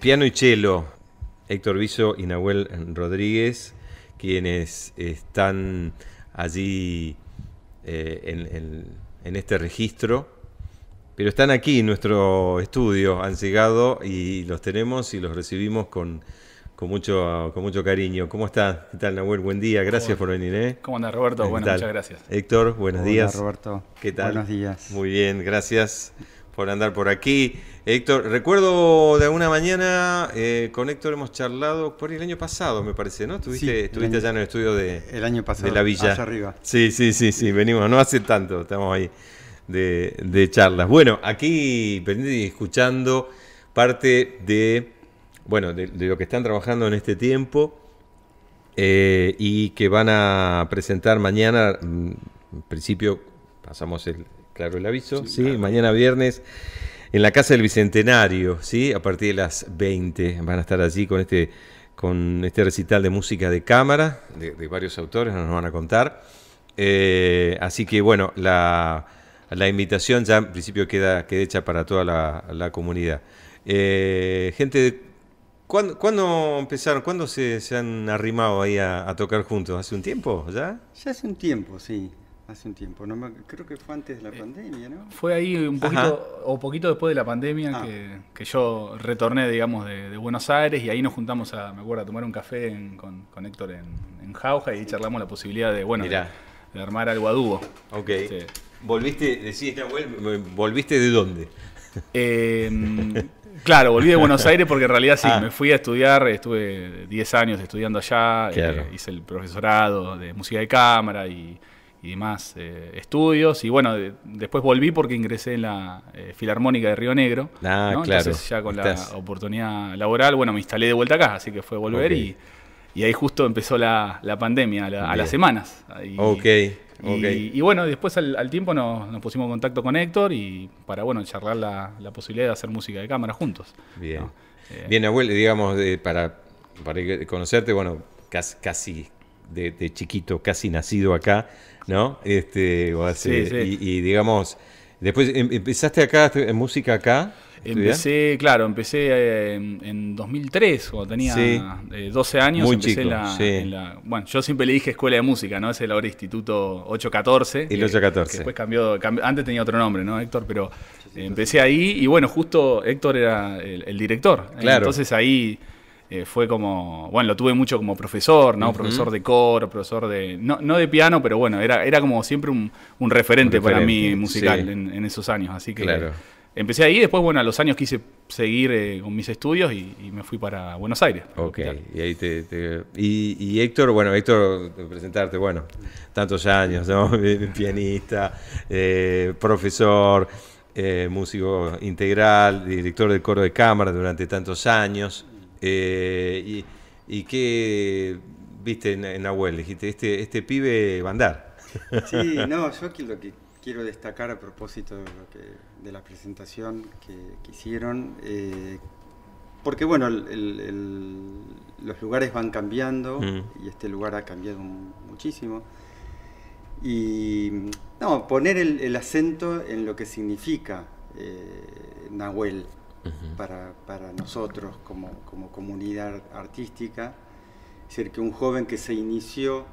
Piano y cello, Héctor Viso y Nahuel Rodríguez, quienes están allí eh, en, este registro, pero están aquí en nuestro estudio, han llegado y los tenemos y los recibimos con, mucho, con mucho cariño. ¿Cómo estás? ¿Qué tal, Nahuel? Buen día, gracias por venir. ¿eh? ¿Cómo andas, Roberto? Bueno, muchas gracias. Héctor, buenos días. Hola, días. Roberto. ¿Qué tal? Buenos días. Muy bien, gracias por andar por aquí. Héctor, recuerdo de alguna mañana eh, con Héctor hemos charlado por el año pasado, me parece, ¿no? Estuviste, en el estudio de, el año pasado, de la villa. arriba. Sí, sí, sí, sí, venimos, no hace tanto, estamos ahí de, charlas. Bueno, aquí escuchando parte de, bueno, de, lo que están trabajando en este tiempo eh, y que van a presentar mañana, mm, en principio pasamos el, claro el aviso. Sí, mañana viernes en la Casa del Bicentenario, ¿sí? A partir de las 20 van a estar allí con este, con este recital de música de cámara de, varios autores, nos van a contar. Eh, así que bueno, la, la, invitación ya en principio queda, queda hecha para toda la, comunidad. Eh, gente, ¿cuándo, empezaron? ¿Cuándo se, se han arrimado ahí a, a tocar juntos? ¿Hace un tiempo ya? Ya hace un tiempo, sí. Hace un tiempo, no creo que fue antes de la eh, pandemia, ¿no? Fue ahí un poquito o poquito después de la pandemia ah. que, yo retorné, digamos, de, Buenos Aires y ahí nos juntamos a, me acuerdo, a tomar un café con, con, Héctor en, Jauja y charlamos la posibilidad de, bueno, de, armar algo a dúo. Ok. ¿Volviste, decís, volviste de dónde? Em, claro, volví de Buenos Aires porque en realidad sí, ah. me fui a estudiar, estuve 10 años estudiando allá, eh, hice el profesorado de música de cámara y y demás eh, estudios. Y bueno, después volví porque ingresé en la eh, Filarmónica de Río Negro. Ah, Entonces ya con la oportunidad laboral, bueno, me instalé de vuelta acá, así que fue volver y, y, ahí justo empezó la, pandemia, a las semanas. Y, ok. Y, bueno, después al, tiempo nos, pusimos en contacto con Héctor y para bueno charlar la, posibilidad de hacer música de cámara juntos. Bien. Eh, Bien, Abuelo, digamos, para, para conocerte, bueno, casi, casi de, chiquito, casi nacido acá, ¿no? Este, Y, digamos, después, em, ¿empezaste acá, en música acá? Empecé, claro, empecé em, en 2003, cuando tenía 12 eh, años. empecé en la, bueno, yo siempre le dije escuela de música, ¿no? Ese el ahora Instituto 814. El 814. después cambió, antes tenía otro nombre, ¿no, Héctor? Pero empecé ahí y bueno, justo Héctor era el, director. Claro. Entonces ahí eh, fue como, bueno, lo tuve mucho como profesor, ¿no? Profesor de coro, profesor de, no, de piano, pero bueno, era, era como siempre un, referente para mí musical en, esos años, así que empecé ahí, después, bueno, a los años quise seguir eh, con mis estudios y, me fui para Buenos Aires. Ok, y ahí te, Y, Héctor, bueno, Héctor, presentarte, bueno, tantos años, ¿no? Eh, pianista, profesor. músico integral, director del coro de cámara durante tantos años, eh, y, qué viste en, Nahuel? Dijiste, este, este pibe va a andar. Sí, no, yo aquí lo que quiero destacar a propósito de, la presentación que, hicieron, eh, porque bueno, los lugares van cambiando mm. y este lugar ha cambiado muchísimo. Y no, poner el, acento en lo que significa eh, Nahuel para, para, nosotros como, comunidad artística. Es decir, que un joven que se inició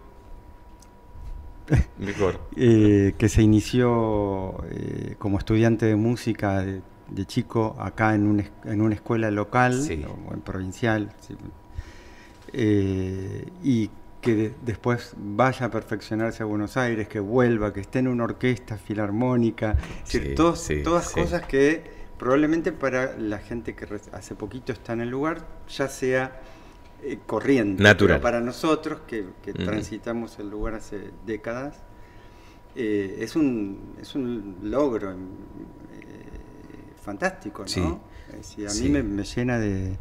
eh, que se inició eh, como estudiante de música de, chico acá en, un, una escuela local o en provincial eh, y que después vaya a perfeccionarse a Buenos Aires, que vuelva, que esté en una orquesta filarmónica, decir, todas cosas que probablemente para la gente que hace poquito está en el lugar ya sea eh, corriente. para nosotros que, transitamos el lugar hace décadas, eh, es, un, es un logro eh, fantástico, a mí me, llena de,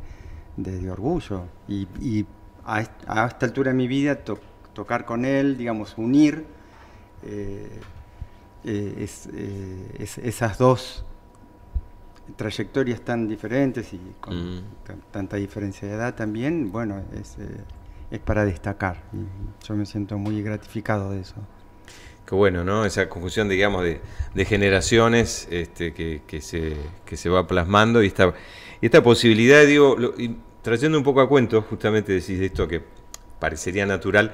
orgullo. Y, a, esta altura de mi vida, tocar con él, digamos, unir esas dos trayectorias tan diferentes y con mm. tanta diferencia de edad también, bueno, es, eh, es para destacar. yo me siento muy gratificado de eso. Qué bueno, ¿no? Esa conjunción, digamos, de, generaciones este, que, que, se, que se va plasmando y esta, y esta posibilidad, digo, trayendo un poco a cuento, justamente decís esto que parecería natural,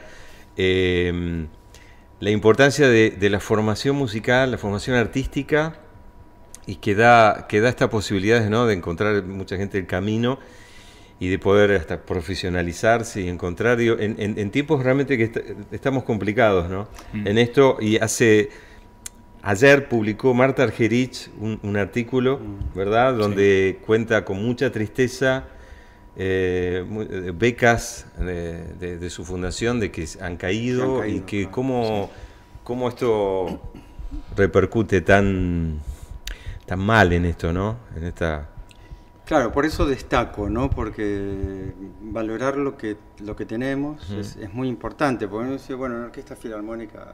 eh, la importancia de, de la formación musical, la formación artística, y que da, esta posibilidad ¿no? de encontrar mucha gente el camino y de poder hasta profesionalizarse y encontrar, en, en, en, tiempos realmente que estamos complicados, ¿no? Mm. En esto, y hace, ayer publicó Marta Argerich un, artículo, mm. ¿verdad? Donde cuenta con mucha tristeza eh, eh, becas de, su fundación, de que han caído, y que cómo, cómo esto repercute tan está mal en esto, ¿no? En esta... Claro, por eso destaco, ¿no? Porque valorar lo que, lo que tenemos es, muy importante. Porque uno bueno, una orquesta filarmónica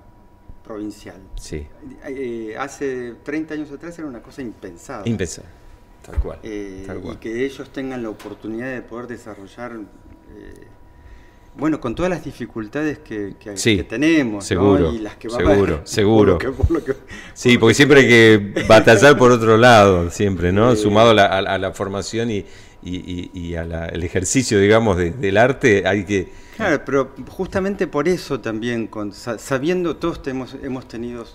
provincial. Sí. Eh, eh, hace 30 años atrás era una cosa impensada. Impensada, eh, tal cual. Y que ellos tengan la oportunidad de poder desarrollar bueno, con todas las dificultades que, tenemos, seguro, Y las que van seguro, a... seguro. sí, porque siempre hay que batallar por otro lado, siempre, ¿no? Sumado a la, formación y, y, al ejercicio, digamos, del arte, hay que... Claro, pero justamente por eso también, con, sabiendo todos hemos, hemos tenido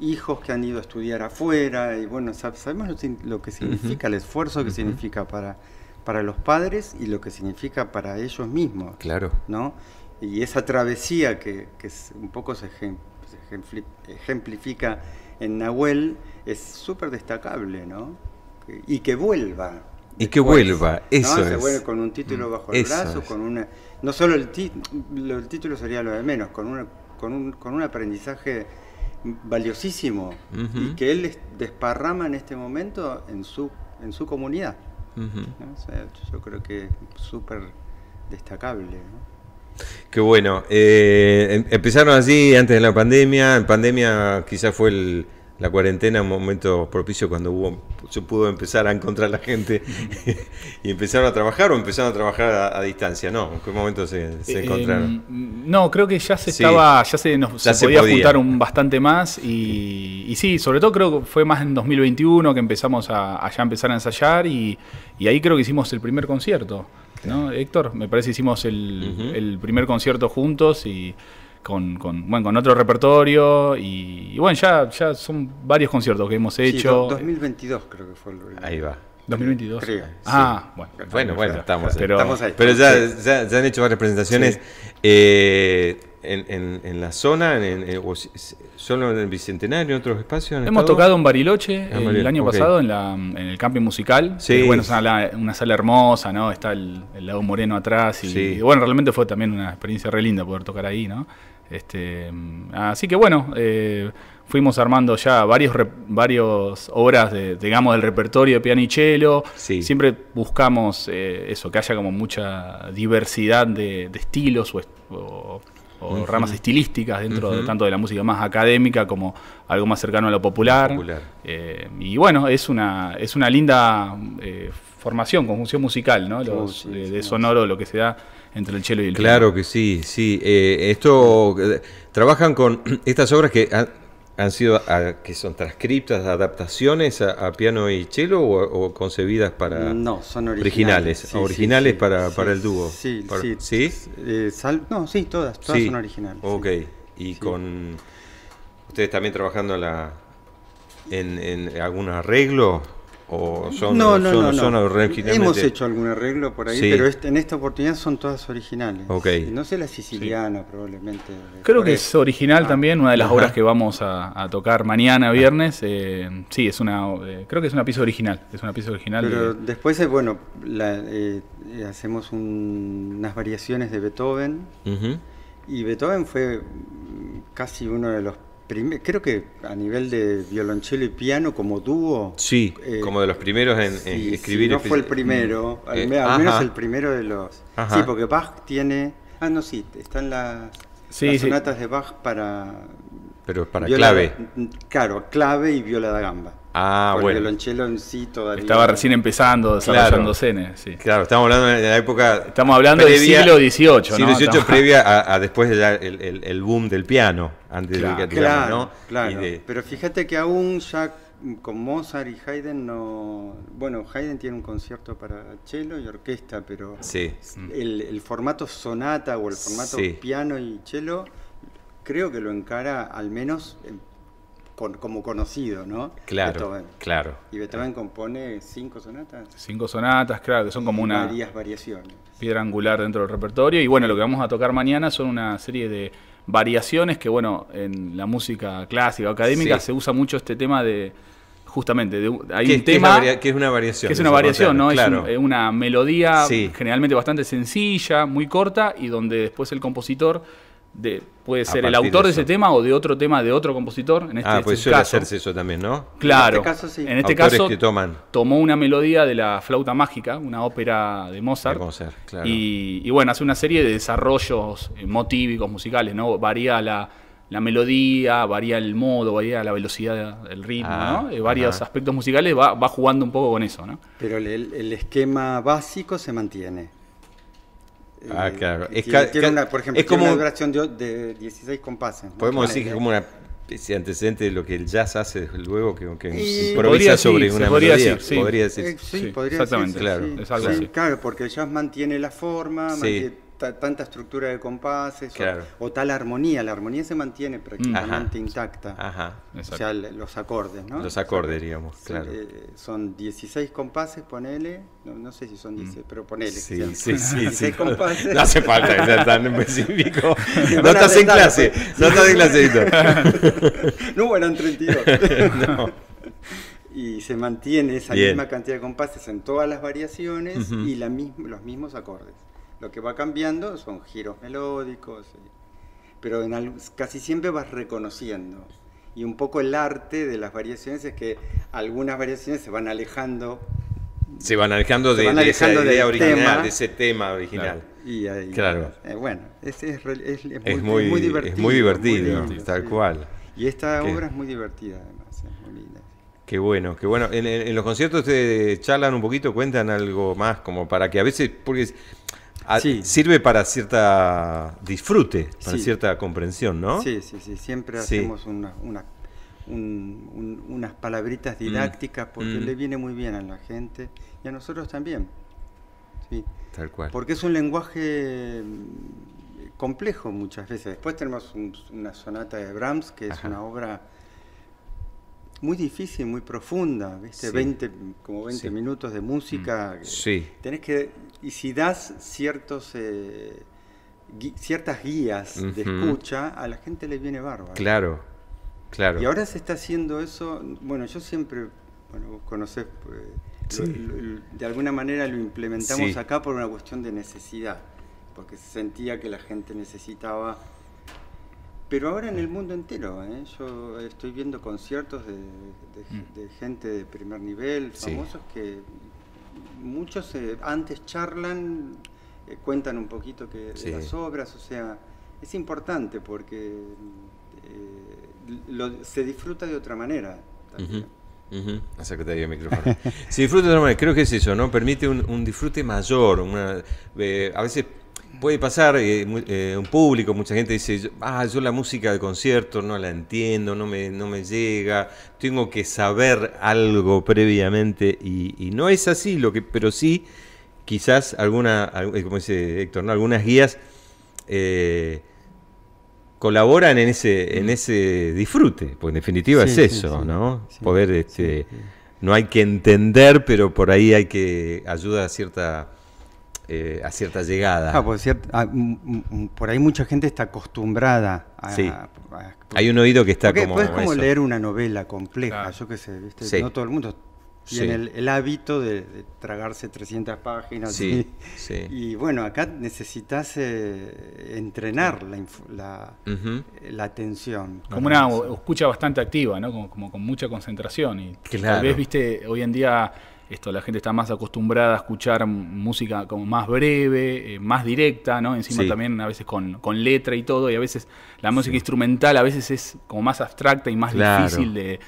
hijos que han ido a estudiar afuera, y bueno, sabemos lo, que significa el esfuerzo que significa para para los padres y lo que significa para ellos mismos. Claro. ¿no? Y esa travesía que, que un poco se, ejemplifica en Nahuel es súper destacable, ¿no? Y que vuelva. Y que vuelva, eso con un título mm, bajo el brazo, con una... No solo el, título, el título sería lo de menos, con, con, un, con un aprendizaje valiosísimo y que él desparrama en este momento en su, en su comunidad yo creo que súper destacable. ¿no? Qué bueno. Eh, em, empezaron así antes de la pandemia. En pandemia quizás fue el, la cuarentena, un momento propicio cuando hubo, se pudo empezar a encontrar la gente y empezaron a trabajar o empezaron a trabajar a, distancia, ¿no? ¿En qué momento se, eh, encontraron? Mm, no, creo que ya se ya se, podía, juntar bastante más y, sí, sobre todo creo que fue más en 2021 que empezamos a, ya empezar a ensayar y, ahí creo que hicimos el primer concierto, ¿no? Héctor, me parece que hicimos el, el primer concierto juntos y con, bueno, con otro repertorio y, bueno, ya, ya son varios conciertos que hemos hecho. Sí, 2022 creo que fue el... Ahí va. 2022. Ah, ah, bueno. Bueno, estamos, ahí. Pero ya, ya, han hecho varias presentaciones eh, en, en, la zona, en, eh, solo en el Bicentenario, en otros espacios. Hemos tocado en Bariloche ah, el año pasado en, la, en el camping musical. Sí. bueno, es una, sala hermosa, ¿no? Está el, lado Moreno atrás. Y, y, bueno, realmente fue también una experiencia re linda poder tocar ahí, ¿no? Este, así que bueno, eh, fuimos armando ya varios, varios obras, digamos, del repertorio de piano Siempre buscamos eh, eso, que haya como mucha diversidad de, estilos o, ramas estilísticas dentro tanto de la música más académica como algo más cercano a lo popular. Eh, y bueno, es una, es una linda formación, conjunción musical, de sonoro, lo que se da entre el cielo y el Claro que sí, sí. Eh, esto eh, trabajan con estas obras que han, sido ah, que son transcriptas, adaptaciones a, piano y cello o, concebidas para no son originales, originales, para, el dúo. Sí, sí, eh, no, sí, todas, todas son originales. Ok, y con ustedes también trabajando la, en, en algún arreglo son, no, no, no, Hemos hecho algún arreglo por ahí, pero este, en esta oportunidad son todas originales. No sé la siciliana, probablemente. Eh, creo que es original ah. también, una de las obras que vamos a, tocar mañana, ah. viernes. Eh, sí, es una, eh, creo que es una pieza original. Es una pieza original. Pero después, bueno, hacemos unas variaciones de Beethoven. Y Beethoven fue casi uno de los creo que a nivel de violonchelo y piano como dúo. Eh, como de los primeros en, escribir. no fue el primero, mm, al, eh, menos el primero de los. Sí, porque Bach tiene. Ah, no, sí, están las, sonatas de Bach para. Pero para clave. Mm, claro, clave y viola da gamba. Ah, bueno. Violonchelo en sí todavía. Estaba recién empezando, desarrollándose. Claro, sí. claro estamos hablando de la época. Estamos hablando del siglo XVIII, ¿no? XVIII previa a, después del boom del piano, antes claro, del, claro, ¿no? Claro. Pero fíjate que aún ya con Mozart y Haydn no. Bueno, Haydn tiene un concierto para cello y orquesta, pero. Sí. El, formato sonata o el formato piano y cello, creo que lo encara al menos como conocido, ¿no? Claro, claro. Y Beethoven compone cinco sonatas. Cinco sonatas, claro, que son como una... Varias variaciones. Piedra angular dentro del repertorio. Y bueno, lo que vamos a tocar mañana son una serie de variaciones que, bueno, en la música clásica o académica se usa mucho este tema de... Justamente, hay un tema... Que es, una variación. Que es una variación, ¿no? Es una melodía generalmente bastante sencilla, muy corta, y donde después el compositor puede ser el autor de, ese tema o de otro tema de otro compositor. En este, ah, pues hacerse eso también, ¿no? Claro. Este en este caso, tomó una melodía de la flauta mágica, una ópera de Mozart. y, bueno, hace una serie de desarrollos motívicos, musicales, ¿no? Varía la, melodía, varía el modo, varía la velocidad, del ritmo, ¿no? Ah, eh, varios aspectos musicales, va, va, jugando un poco con eso, ¿no? Pero el esquema básico se mantiene. Ah, eh, claro. Es, tiene una, por ejemplo, como una duración de, 16 compases. Podemos decir que ¿eh? es como una antecedente de lo que el jazz hace luego que, que improvisa sobre una podría melodía. sí. Podría decir. Eh, sí, exactamente. claro, es algo claro, porque el jazz mantiene la forma, mantiene, tanta estructura de compases o, tal armonía. La armonía se mantiene prácticamente intacta. Ajá. O sea, los acordes, ¿no? Los acordes, digamos, claro. Eh, son 16 compases, ponele. No, sé si son 16, mm. pero ponele. Sí, ¿sí? sí, compases. No hace falta que sea tan específico. no estás en clase. No estás en clase. no eran 32. no y se mantiene esa misma cantidad de compases en todas las variaciones y los mismos acordes. Lo que va cambiando son giros melódicos, eh, pero casi siempre vas reconociendo. Y un poco el arte de las variaciones es que algunas variaciones se van alejando. Se van alejando, de, idea original, de ese tema original. Claro. Y bueno, es, muy, divertido. Es muy divertido, tal cual. Y esta obra es muy divertida además, Qué bueno, qué bueno. En, los conciertos te charlan un poquito, cuentan algo más, como para que a veces, Ah, sí. Sirve para cierta disfrute, para cierta comprensión, ¿no? Sí, sí, sí. Siempre hacemos unas palabritas mm. didácticas porque mm. le viene muy bien a la gente y a nosotros también. Sí. Tal cual. Porque es un lenguaje mm, complejo muchas veces. Después tenemos una sonata de Brahms, que es una obra muy difícil, muy profunda, ¿viste? 20, como 20 minutos de música. Mm, tenés que, y si das ciertos, eh, ciertas guías de escucha, a la gente les viene bárbaro. Claro, claro. Y ahora se está haciendo eso, bueno, yo siempre, bueno, vos eh, de alguna manera lo implementamos acá por una cuestión de necesidad, porque se sentía que la gente necesitaba pero ahora en el mundo entero, ¿eh? yo estoy viendo conciertos de, mm. gente de primer nivel, famosos que muchos eh, antes charlan, eh, cuentan un poquito que, de las obras, o sea, es importante porque eh, se disfruta de otra manera. También. Uh el micrófono. se disfruta de otra manera, creo que es eso, ¿no? Permite un, un disfrute mayor, una, a veces Puede pasar, eh, eh, un público, mucha gente dice, ah, yo la música de concierto no la entiendo, no me, no me llega, tengo que saber algo previamente y, no es así, lo que, pero sí, quizás alguna, eh, como dice Héctor, ¿no? algunas guías colaboran en ese, en mm. ese disfrute, porque en definitiva es eso, ¿no? Poder, este, no hay que entender, pero por ahí hay que ayuda a cierta eh, a cierta llegada. Ah, pues, ah, por, ahí mucha gente está acostumbrada a... Hay un oído que está como... Es como leer una novela compleja, yo qué sé, ¿viste? no todo el mundo tiene el, hábito de, tragarse 300 páginas. y, bueno, acá necesitas eh, entrenar la, la, eh, la, atención. Como una escucha bastante activa, ¿no? Como, con mucha concentración. Y tal vez, viste, hoy en día esto, la gente está más acostumbrada a escuchar música como más breve, eh, más directa, ¿no? Encima también a veces con, letra y todo, y a veces la música instrumental a veces es como más abstracta y más difícil de,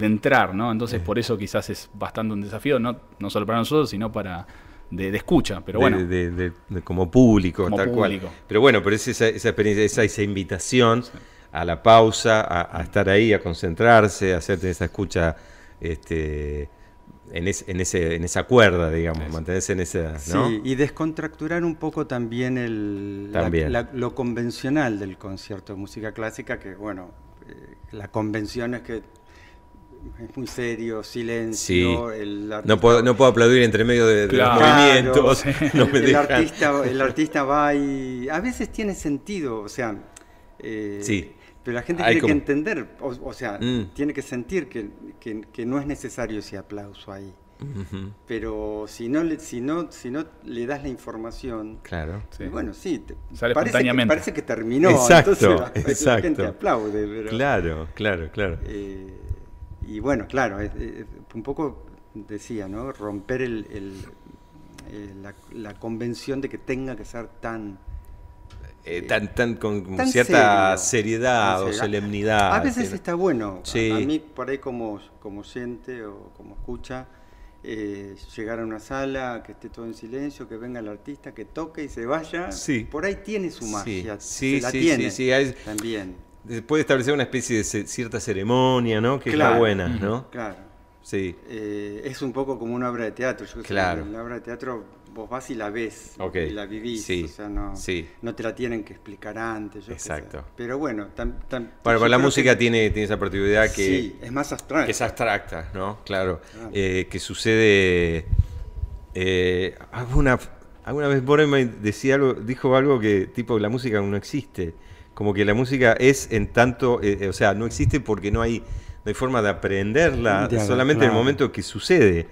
entrar, ¿no? Entonces por eso quizás es bastante un desafío, no, no solo para nosotros, sino para, de, escucha, pero bueno. De, como público, tal cual. Pero bueno, pero es esa, experiencia, esa, invitación a la pausa, a, estar ahí, a concentrarse, a hacerte esa escucha este, en, ese, en esa cuerda, digamos, mantenerse en esa... Sí, y descontracturar un poco también, el, lo convencional del concierto de música clásica, que bueno, eh, la convención es que es muy serio, silencio. no, puedo, no aplaudir entre medio de, los movimientos. el, artista, el artista va y a veces tiene sentido, o sea... Eh, sí pero la gente tiene que entender, o, sea, mm. tiene que sentir que, no es necesario ese aplauso ahí. Pero si no, le, si, no, si no le das la información, claro, bueno, sí, parece, que, parece, que, terminó, exacto, entonces exacto. la gente aplaude. Pero, claro, claro, claro. Eh, y bueno, claro, un poco decía, ¿no? Romper el, eh, la, la, convención de que tenga que ser tan eh, tan, con cierta seriedad o solemnidad. A veces eh, está bueno. A, mí, por ahí, como, como siente o como escucha, eh, llegar a una sala, que esté todo en silencio, que venga el artista, que toque y se vaya. Por ahí tiene su magia. Sí, se la tiene también. Puede establecer una especie de cierta ceremonia, ¿no? Que está buena, ¿no? Claro. Sí. es un poco como una obra de teatro. Yo claro. Sé, la obra de teatro vos vas y la ves y la vivís. no, te la tienen que explicar antes. Exacto. Pero bueno, la música tiene, esa particularidad que. es más abstracta. Que es abstracta, ¿no? Claro. Ah. Eh, que sucede. Eh, alguna, alguna vez Boreman decía algo, dijo algo que, tipo, la música no existe. Como que la música es en tanto. Eh, o sea, no existe porque no hay. hay forma de aprenderla, solamente en el momento que sucede.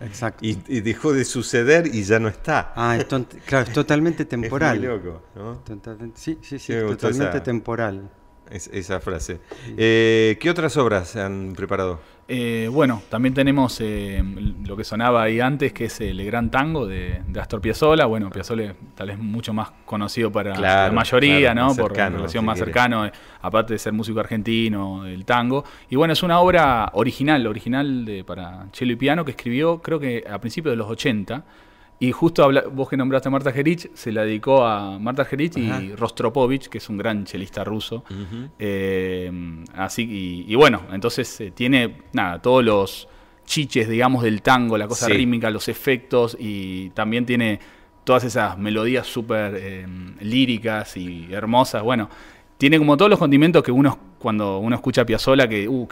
Exacto. Y, y, dejó de suceder y ya no está. Ah, es claro, es totalmente temporal. es muy loco, ¿no? Totalmente, sí, sí, sí, totalmente temporal esa frase. Eh, ¿Qué otras obras se han preparado? Eh, bueno, también tenemos eh, lo que sonaba ahí antes, que es el Gran Tango de, Astor Piazzolla. Bueno, Piazzolla tal vez mucho más conocido para la mayoría, ¿no? Por relación más cercano, eh, aparte de ser músico argentino, del tango. Y bueno, es una obra original, original de, para cello y piano, que escribió creo que a principios de los 80 y justo vos que nombraste a Marta Gerich, se la dedicó a Marta Gerich y Rostropovich, que es un gran chelista ruso. Eh, así y, bueno, entonces eh, tiene nada, todos los chiches, digamos, del tango, la cosa rítmica, los efectos, y también tiene todas esas melodías súper eh, líricas y hermosas. Bueno, tiene como todos los condimentos que uno cuando uno escucha a Piazzolla que, uh,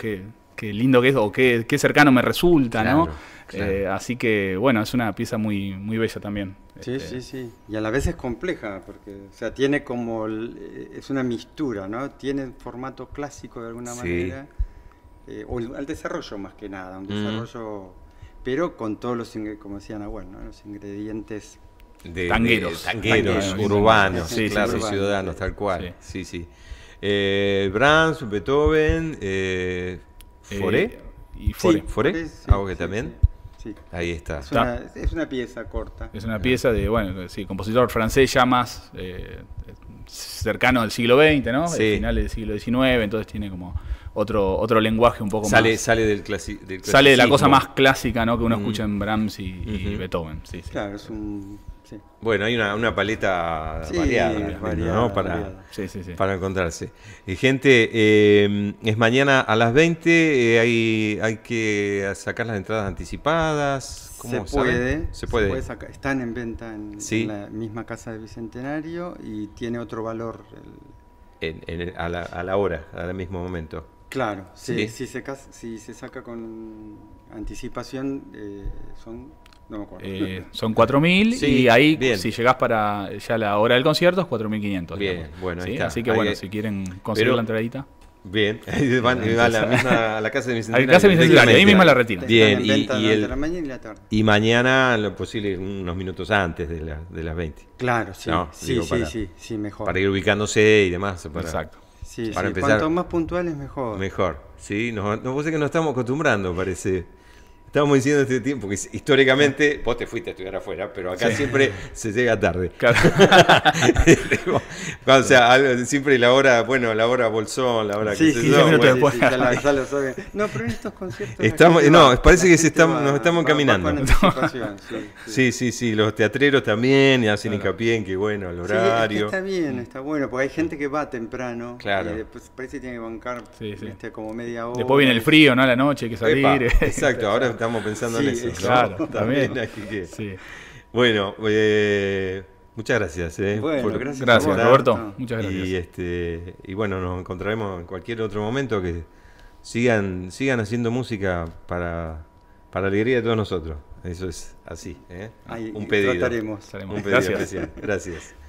qué lindo que es o qué, qué cercano me resulta, ¿no? Eh, así que, bueno, es una pieza muy, muy bella también. Sí, este, sí, sí. Y a la vez es compleja, porque, o sea, tiene como, eh, es una mistura, ¿no? Tiene formato clásico de alguna manera, eh, o al desarrollo más que nada, un mm. desarrollo, pero con todos los, como decían Nahuel, ¿no? Los ingredientes... De, tangueros, tangueros, urbanos, sí, ciudadanos, tal cual. Sí, sí. Eh, Brahms, Beethoven, ¿Fore? Eh, y Fore, Sí, que también. Sí. Ahí está. Es una, pieza corta. Es una pieza de, bueno, sí, compositor francés ya más eh, cercano al siglo XX, ¿no? Finales del siglo XIX, entonces tiene como otro, otro lenguaje un poco más. Sale Sale de la cosa más clásica ¿no? que uno escucha mm. en Brahms y, Beethoven. Claro, es un. Bueno, hay una, paleta variada, para, para, encontrarse. Y gente, eh, es mañana a las 20, eh, hay, hay que sacar las entradas anticipadas. se, puede, se, puede, Están en venta en, la misma casa De Bicentenario y tiene otro valor. El... en, a, la, a la hora, al mismo momento. Claro, sí, Si, se si, se saca con anticipación eh, son... No me acuerdo. Eh, son 4.000 y ahí si llegás para ya la hora del concierto es 4.500. Bien, bueno, Así que bueno, si quieren conseguir la entradita. Bien, van a la, a la casa de mis la casa de mis ahí misma la retina. Bien, y, mañana y, la tarde. y, mañana lo posible unos minutos antes de, la, de las 20. Claro, sí, sí, sí, sí, sí, mejor. Para ir ubicándose y demás. Exacto. Sí, para sí. Empezar, cuanto más puntuales mejor. Mejor, sí. Nos, no, que nos estamos acostumbrando, parece. Estamos diciendo este tiempo, que históricamente vos te fuiste a estudiar afuera, pero acá siempre se llega tarde. Claro. o sea, siempre la hora, bueno, la hora bolsón, la hora que se yo, bueno, la, no, pero en estos conciertos... Estamos, no, parece que nos estamos encaminando. Sí sí. sí, los teatreros también y hacen hincapié en que, bueno, el horario... está bien, está bueno, porque hay gente que va temprano claro. y parece que tiene que bancar como media hora. Después viene el frío, ¿no? A la noche hay que salir. exacto, ahora estamos pensando en eso. Claro, también. Bueno, eh, muchas gracias. Eh, gracias, Roberto. Muchas gracias. Este, y, bueno, nos encontraremos en cualquier otro momento que sigan, sigan haciendo música para, para alegría de todos nosotros. Eso es así. ¿eh? un pedido. Gracias.